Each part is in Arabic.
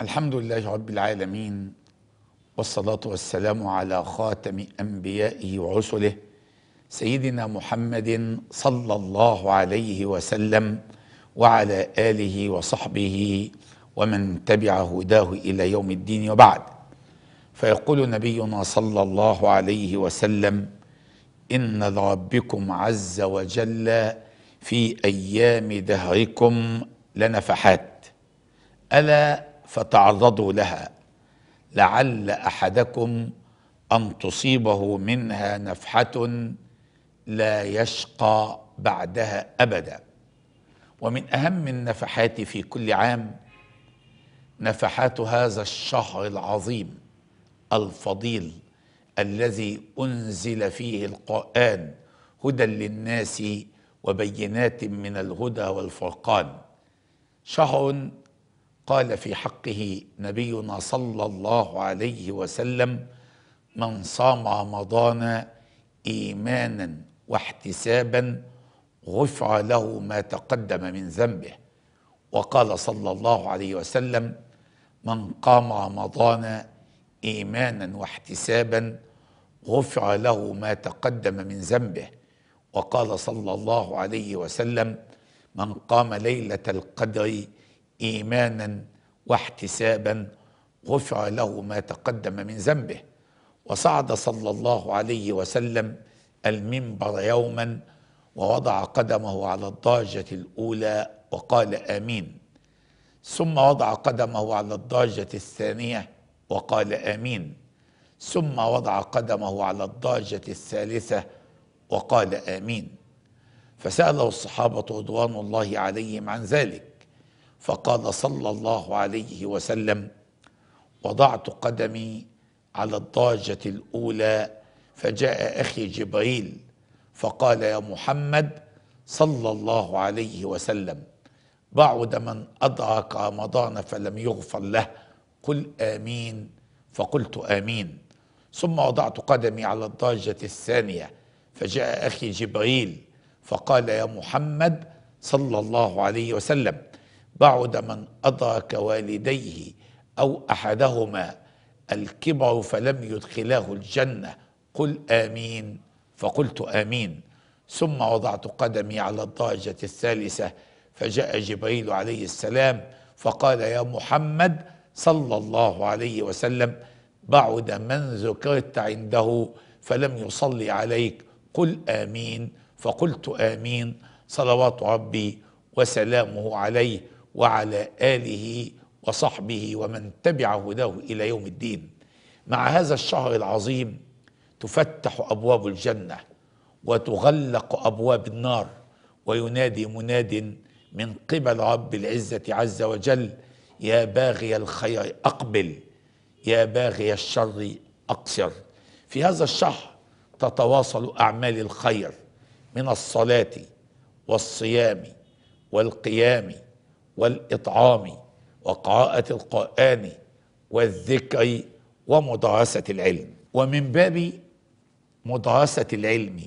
الحمد لله رب العالمين والصلاة والسلام على خاتم أنبيائه ورسله سيدنا محمد صلى الله عليه وسلم وعلى آله وصحبه ومن تبع هداه إلى يوم الدين وبعد فيقول نبينا صلى الله عليه وسلم إن لربكم عز وجل في أيام دهركم لنفحات ألا فتعرضوا لها لعل احدكم ان تصيبه منها نفحه لا يشقى بعدها ابدا ومن اهم النفحات في كل عام نفحات هذا الشهر العظيم الفضيل الذي انزل فيه القران هدى للناس وبينات من الهدى والفرقان شهر قال في حقه نبينا صلى الله عليه وسلم من صام رمضان ايمانا واحتسابا غفر له ما تقدم من ذنبه وقال صلى الله عليه وسلم من قام رمضان ايمانا واحتسابا غفر له ما تقدم من ذنبه وقال صلى الله عليه وسلم من قام ليله القدر ايمانا واحتسابا غفر له ما تقدم من ذنبه وصعد صلى الله عليه وسلم المنبر يوما ووضع قدمه على الضاجه الاولى وقال امين ثم وضع قدمه على الضاجه الثانيه وقال امين ثم وضع قدمه على الضاجه الثالثه وقال امين فساله الصحابه رضوان الله عليهم عن ذلك فقال صلى الله عليه وسلم وضعت قدمي على الضاجة الأولى فجاء أخي جبريل فقال يا محمد صلى الله عليه وسلم بعد من أدرك رمضان فلم يغفر له قل آمين فقلت آمين ثم وضعت قدمي على الضاجة الثانية فجاء أخي جبريل فقال يا محمد صلى الله عليه وسلم بعد من أدرك والديه أو أحدهما الكبر فلم يدخلاه الجنة قل آمين فقلت آمين ثم وضعت قدمي على الضاجة الثالثة فجاء جبريل عليه السلام فقال يا محمد صلى الله عليه وسلم بعد من ذكرت عنده فلم يصلي عليك قل آمين فقلت آمين صلوات ربي وسلامه عليه وعلى آله وصحبه ومن تبع هداه إلى يوم الدين مع هذا الشهر العظيم تفتح أبواب الجنة وتغلق أبواب النار وينادي مناد من قبل رب العزة عز وجل يا باغي الخير أقبل يا باغي الشر أقصر في هذا الشهر تتواصل أعمال الخير من الصلاة والصيام والقيام والإطعام وقراءة القرآن والذكر ومدرسة العلم ومن باب مدرسة العلم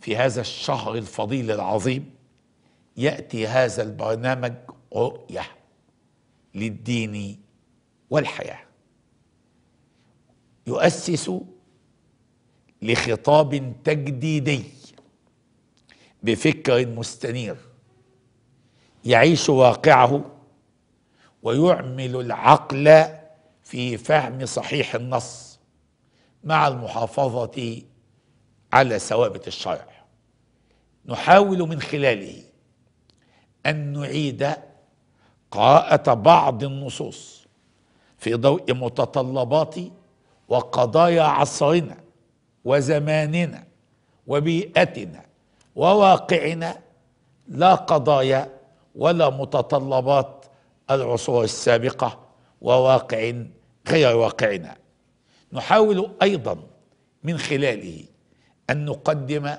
في هذا الشهر الفضيل العظيم يأتي هذا البرنامج رؤية للدين والحياة يؤسس لخطاب تجديدي بفكر مستنير يعيش واقعه ويعمل العقل في فهم صحيح النص مع المحافظه على ثوابت الشرع نحاول من خلاله ان نعيد قراءه بعض النصوص في ضوء متطلبات وقضايا عصرنا وزماننا وبيئتنا وواقعنا لا قضايا ولا متطلبات العصور السابقه وواقع غير واقعنا نحاول ايضا من خلاله ان نقدم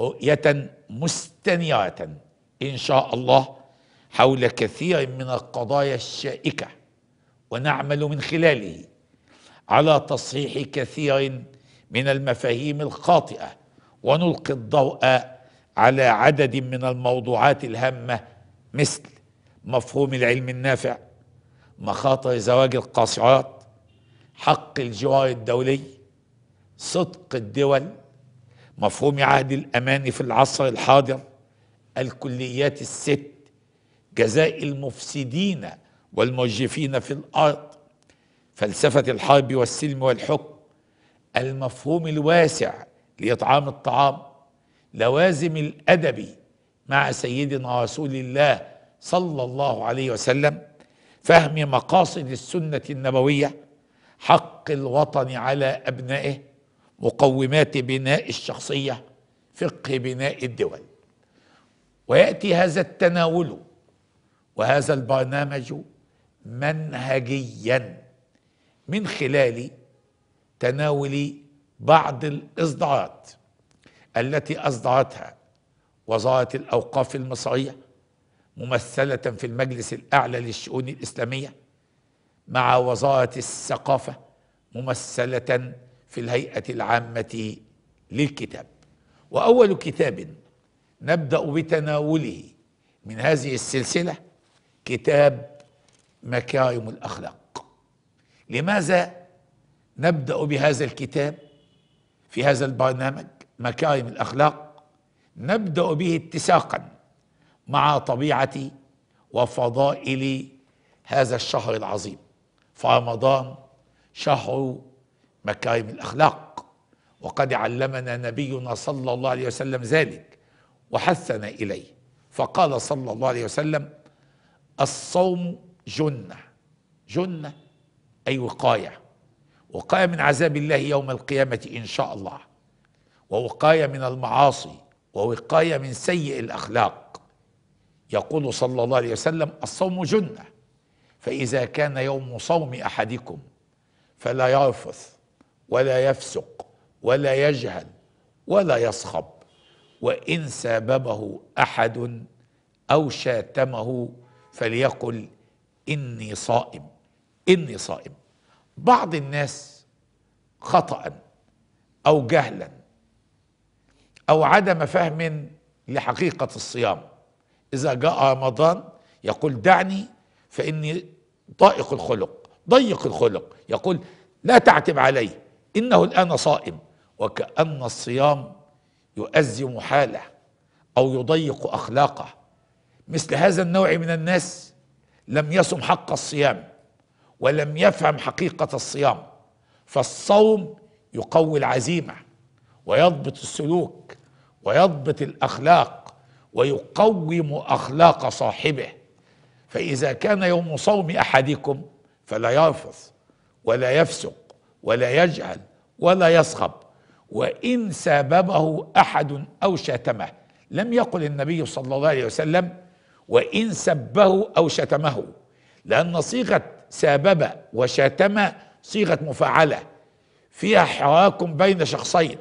رؤيه مستنيره ان شاء الله حول كثير من القضايا الشائكه ونعمل من خلاله على تصحيح كثير من المفاهيم الخاطئه ونلقي الضوء على عدد من الموضوعات الهامه مثل مفهوم العلم النافع مخاطر زواج القاصعات حق الجوار الدولي صدق الدول مفهوم عهد الأمان في العصر الحاضر الكليات الست جزاء المفسدين والمرجفين في الأرض فلسفة الحرب والسلم والحكم المفهوم الواسع لإطعام الطعام لوازم الأدب مع سيدنا رسول الله صلى الله عليه وسلم فهم مقاصد السنة النبوية حق الوطن على أبنائه مقومات بناء الشخصية فقه بناء الدول ويأتي هذا التناول وهذا البرنامج منهجيا من خلال تناول بعض الإصدارات التي أصدرتها وزارة الأوقاف المصرية ممثلة في المجلس الأعلى للشؤون الإسلامية مع وزارة الثقافة ممثلة في الهيئة العامة للكتاب وأول كتاب نبدأ بتناوله من هذه السلسلة كتاب مكارم الأخلاق لماذا نبدأ بهذا الكتاب في هذا البرنامج مكارم الأخلاق نبدا به اتساقا مع طبيعه وفضائل هذا الشهر العظيم فرمضان شهر مكارم الاخلاق وقد علمنا نبينا صلى الله عليه وسلم ذلك وحثنا اليه فقال صلى الله عليه وسلم الصوم جنه جنه اي وقايه وقايه من عذاب الله يوم القيامه ان شاء الله ووقايه من المعاصي ووقاية من سيء الأخلاق يقول صلى الله عليه وسلم الصوم جنة فإذا كان يوم صوم أحدكم فلا يرفث ولا يفسق ولا يجهل ولا يصخب وإن ساببه أحد أو شاتمه فليقل إني صائم إني صائم بعض الناس خطأ أو جهلا أو عدم فهم لحقيقة الصيام إذا جاء رمضان يقول دعني فإني ضائق الخلق ضيق الخلق يقول لا تعتب علي إنه الآن صائم وكأن الصيام يؤزم حاله أو يضيق أخلاقه مثل هذا النوع من الناس لم يصم حق الصيام ولم يفهم حقيقة الصيام فالصوم يقوي العزيمة ويضبط السلوك ويضبط الاخلاق ويقوم اخلاق صاحبه فاذا كان يوم صوم احدكم فلا يرفث ولا يفسق ولا يجهل ولا يصخب وان ساببه احد او شتمه لم يقل النبي صلى الله عليه وسلم وان سبه او شتمه لان صيغه سابب وشتم صيغه مفعله فيها حراك بين شخصين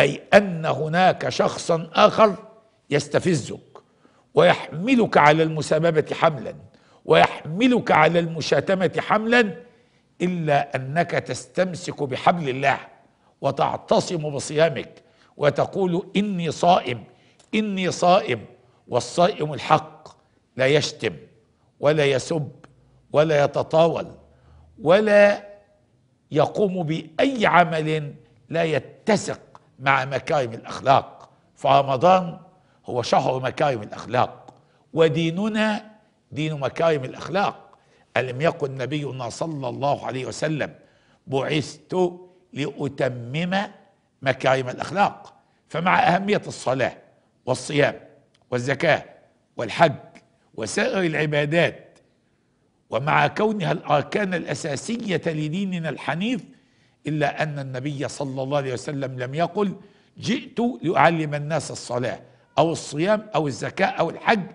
اي ان هناك شخصا اخر يستفزك ويحملك على المسببه حملا ويحملك على المشاتمه حملا الا انك تستمسك بحبل الله وتعتصم بصيامك وتقول اني صائم اني صائم والصائم الحق لا يشتم ولا يسب ولا يتطاول ولا يقوم باي عمل لا يتسق مع مكارم الاخلاق فرمضان هو شهر مكارم الاخلاق وديننا دين مكارم الاخلاق الم يقل نبينا صلى الله عليه وسلم بعثت لاتمم مكارم الاخلاق فمع اهميه الصلاه والصيام والزكاه والحج وسائر العبادات ومع كونها الاركان الاساسيه لديننا الحنيف إلا أن النبي صلى الله عليه وسلم لم يقل جئت لأعلم الناس الصلاة أو الصيام أو الزكاة أو الحج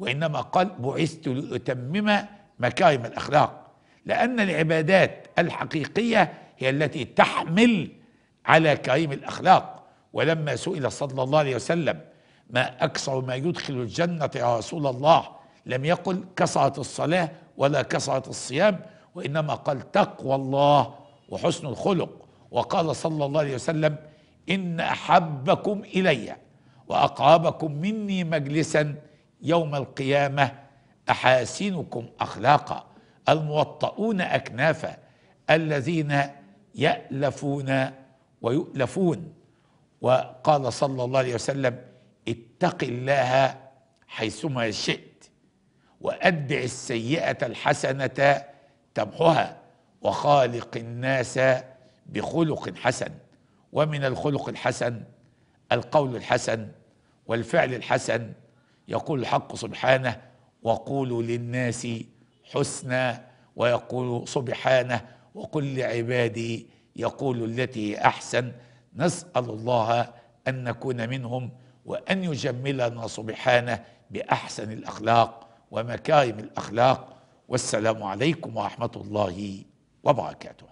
وإنما قال بعثت لأتمم مكارم الأخلاق لأن العبادات الحقيقية هي التي تحمل على كريم الأخلاق ولما سئل صلى الله عليه وسلم ما أكثر ما يدخل الجنة يا رسول الله لم يقل كثرة الصلاة ولا كثرة الصيام وإنما قال تقوى الله وحسن الخلق وقال صلى الله عليه وسلم إن أحبكم إلي وأقربكم مني مجلسا يوم القيامة أحاسنكم أخلاقا الموطؤون أكنافا الذين يألفون ويؤلفون وقال صلى الله عليه وسلم اتق الله حيثما شئت وادع السيئة الحسنة تمحها وخالق الناس بخلق حسن ومن الخلق الحسن القول الحسن والفعل الحسن يقول الحق سبحانه وقولوا للناس حسنا ويقول سبحانه وقل لعبادي يقول التي احسن نسال الله ان نكون منهم وان يجملنا سبحانه باحسن الاخلاق ومكارم الاخلاق والسلام عليكم ورحمه الله وبركاته